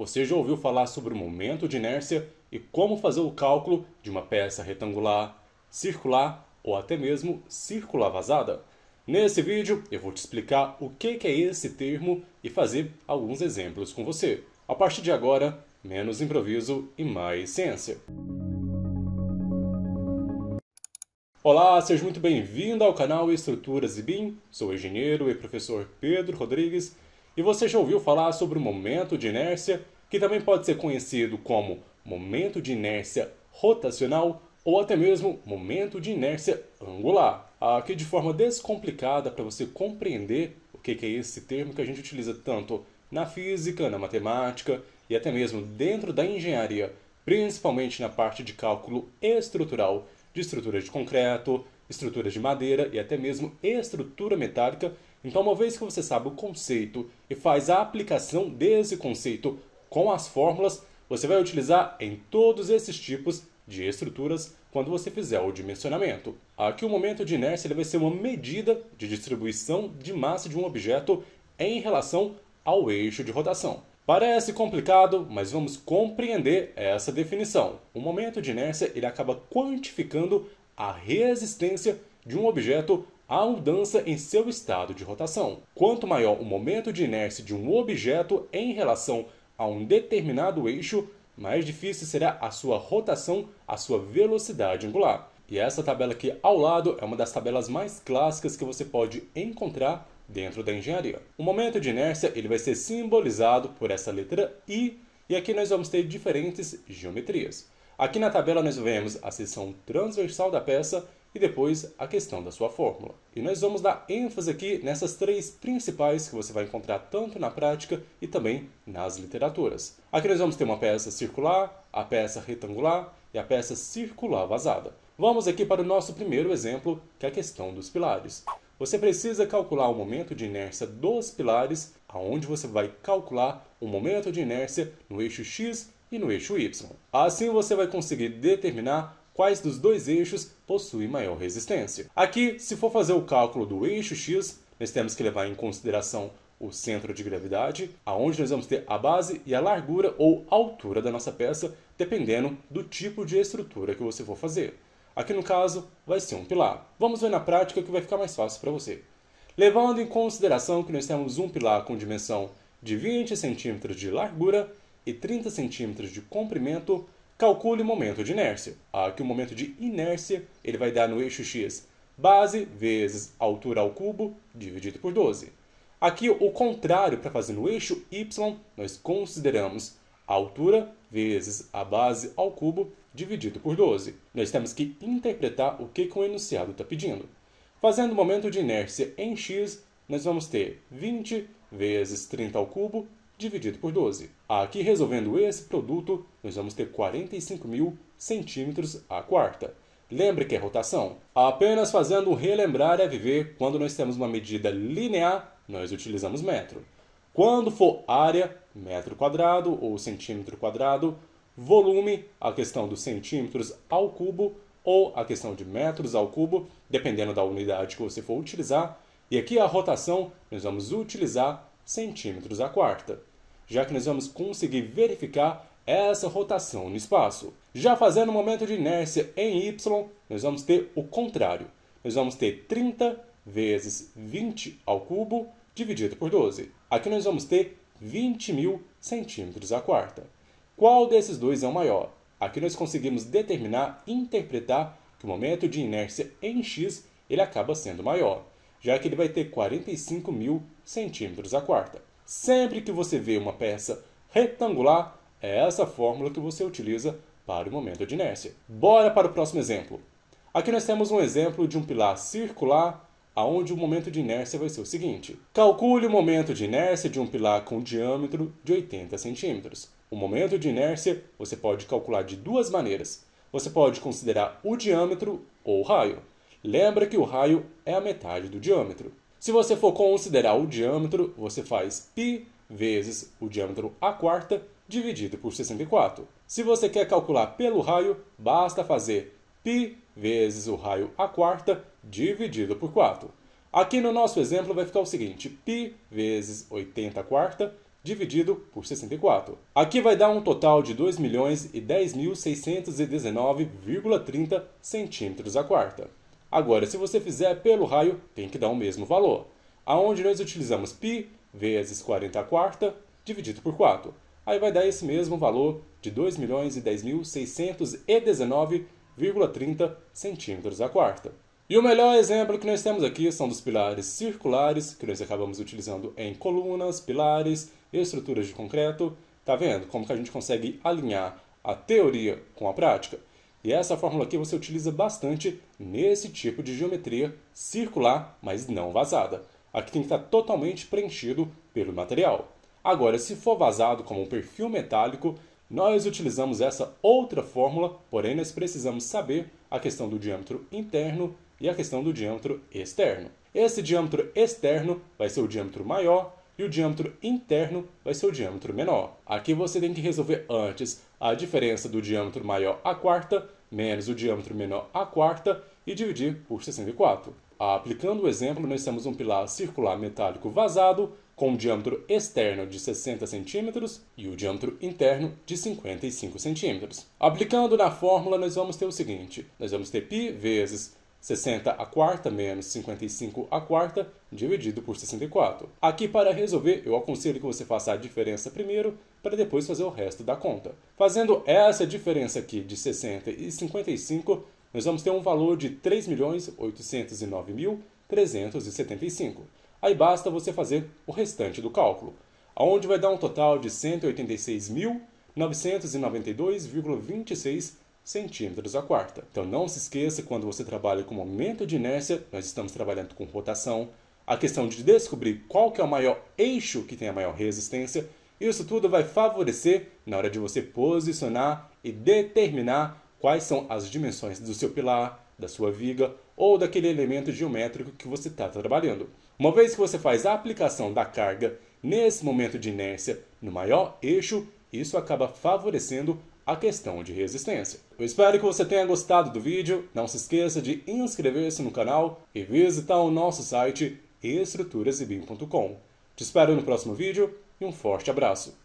Você já ouviu falar sobre o momento de inércia e como fazer o cálculo de uma peça retangular, circular ou até mesmo circular vazada? Nesse vídeo eu vou te explicar o que é esse termo e fazer alguns exemplos com você. A partir de agora, menos improviso e mais ciência. Olá, seja muito bem-vindo ao canal Estruturas e BIM. Sou engenheiro e professor Pedro Rodrigues e você já ouviu falar sobre o momento de inércia, que também pode ser conhecido como momento de inércia rotacional ou até mesmo momento de inércia angular. Aqui de forma descomplicada para você compreender o que é esse termo que a gente utiliza tanto na física, na matemática e até mesmo dentro da engenharia, principalmente na parte de cálculo estrutural de estruturas de concreto, estruturas de madeira e até mesmo estrutura metálica então, uma vez que você sabe o conceito e faz a aplicação desse conceito com as fórmulas, você vai utilizar em todos esses tipos de estruturas quando você fizer o dimensionamento. Aqui o momento de inércia ele vai ser uma medida de distribuição de massa de um objeto em relação ao eixo de rotação. Parece complicado, mas vamos compreender essa definição. O momento de inércia ele acaba quantificando a resistência de um objeto a mudança em seu estado de rotação. Quanto maior o momento de inércia de um objeto em relação a um determinado eixo, mais difícil será a sua rotação, a sua velocidade angular. E essa tabela aqui ao lado é uma das tabelas mais clássicas que você pode encontrar dentro da engenharia. O momento de inércia ele vai ser simbolizado por essa letra I, e aqui nós vamos ter diferentes geometrias. Aqui na tabela nós vemos a seção transversal da peça e depois a questão da sua fórmula. E nós vamos dar ênfase aqui nessas três principais que você vai encontrar tanto na prática e também nas literaturas. Aqui nós vamos ter uma peça circular, a peça retangular e a peça circular vazada. Vamos aqui para o nosso primeiro exemplo, que é a questão dos pilares. Você precisa calcular o momento de inércia dos pilares, aonde você vai calcular o momento de inércia no eixo x e no eixo y. Assim você vai conseguir determinar quais dos dois eixos possui maior resistência. Aqui, se for fazer o cálculo do eixo X, nós temos que levar em consideração o centro de gravidade, aonde nós vamos ter a base e a largura ou altura da nossa peça, dependendo do tipo de estrutura que você for fazer. Aqui no caso, vai ser um pilar. Vamos ver na prática que vai ficar mais fácil para você. Levando em consideração que nós temos um pilar com dimensão de 20 cm de largura e 30 cm de comprimento, Calcule o momento de inércia. Aqui ah, o momento de inércia ele vai dar no eixo x base vezes altura ao cubo dividido por 12. Aqui o contrário para fazer no eixo y nós consideramos a altura vezes a base ao cubo dividido por 12. Nós temos que interpretar o que, que o enunciado está pedindo. Fazendo o momento de inércia em x, nós vamos ter 20 vezes 30 ao cubo dividido por 12. Aqui resolvendo esse produto, nós vamos ter 45 mil centímetros a quarta. Lembre que é rotação. Apenas fazendo relembrar é viver, quando nós temos uma medida linear, nós utilizamos metro. Quando for área, metro quadrado ou centímetro quadrado, volume, a questão dos centímetros ao cubo ou a questão de metros ao cubo, dependendo da unidade que você for utilizar. E aqui a rotação, nós vamos utilizar centímetros a quarta já que nós vamos conseguir verificar essa rotação no espaço. Já fazendo o momento de inércia em Y, nós vamos ter o contrário. Nós vamos ter 30 vezes 20 ao cubo dividido por 12. Aqui nós vamos ter 20 mil centímetros à quarta. Qual desses dois é o maior? Aqui nós conseguimos determinar interpretar que o momento de inércia em X ele acaba sendo maior, já que ele vai ter 45 mil centímetros à quarta. Sempre que você vê uma peça retangular, é essa fórmula que você utiliza para o momento de inércia. Bora para o próximo exemplo. Aqui nós temos um exemplo de um pilar circular aonde o momento de inércia vai ser o seguinte. Calcule o momento de inércia de um pilar com um diâmetro de 80 centímetros. O momento de inércia você pode calcular de duas maneiras. Você pode considerar o diâmetro ou o raio. Lembra que o raio é a metade do diâmetro. Se você for considerar o diâmetro, você faz π vezes o diâmetro a quarta dividido por 64. Se você quer calcular pelo raio, basta fazer π vezes o raio a quarta dividido por 4. Aqui no nosso exemplo vai ficar o seguinte, π vezes 80 a quarta dividido por 64. Aqui vai dar um total de 2.010.619,30 milhões e centímetros a quarta. Agora, se você fizer pelo raio, tem que dar o mesmo valor. Aonde nós utilizamos π vezes 40 quarta dividido por 4. Aí vai dar esse mesmo valor de 2.010.619,30 centímetros a quarta. E o melhor exemplo que nós temos aqui são dos pilares circulares, que nós acabamos utilizando em colunas, pilares, estruturas de concreto. Tá vendo como que a gente consegue alinhar a teoria com a prática? E essa fórmula aqui você utiliza bastante nesse tipo de geometria circular, mas não vazada. Aqui tem que estar totalmente preenchido pelo material. Agora, se for vazado como um perfil metálico, nós utilizamos essa outra fórmula, porém nós precisamos saber a questão do diâmetro interno e a questão do diâmetro externo. Esse diâmetro externo vai ser o diâmetro maior e o diâmetro interno vai ser o diâmetro menor. Aqui você tem que resolver antes a diferença do diâmetro maior à quarta menos o diâmetro menor à quarta e dividir por 64. Ah, aplicando o exemplo, nós temos um pilar circular metálico vazado com um diâmetro externo de 60 cm e o diâmetro interno de 55 cm. Aplicando na fórmula, nós vamos ter o seguinte: nós vamos ter π vezes 60 a quarta menos 55 a quarta dividido por 64. Aqui para resolver, eu aconselho que você faça a diferença primeiro para depois fazer o resto da conta. Fazendo essa diferença aqui de 60 e 55, nós vamos ter um valor de 3.809.375. Aí basta você fazer o restante do cálculo, aonde vai dar um total de 186.992,26 centímetros à quarta. Então não se esqueça, quando você trabalha com momento de inércia, nós estamos trabalhando com rotação, a questão de descobrir qual que é o maior eixo que tem a maior resistência, isso tudo vai favorecer na hora de você posicionar e determinar quais são as dimensões do seu pilar, da sua viga ou daquele elemento geométrico que você está trabalhando. Uma vez que você faz a aplicação da carga nesse momento de inércia no maior eixo, isso acaba favorecendo a questão de resistência. Eu espero que você tenha gostado do vídeo. Não se esqueça de inscrever-se no canal e visitar o nosso site estruturasibim.com. Te espero no próximo vídeo e um forte abraço.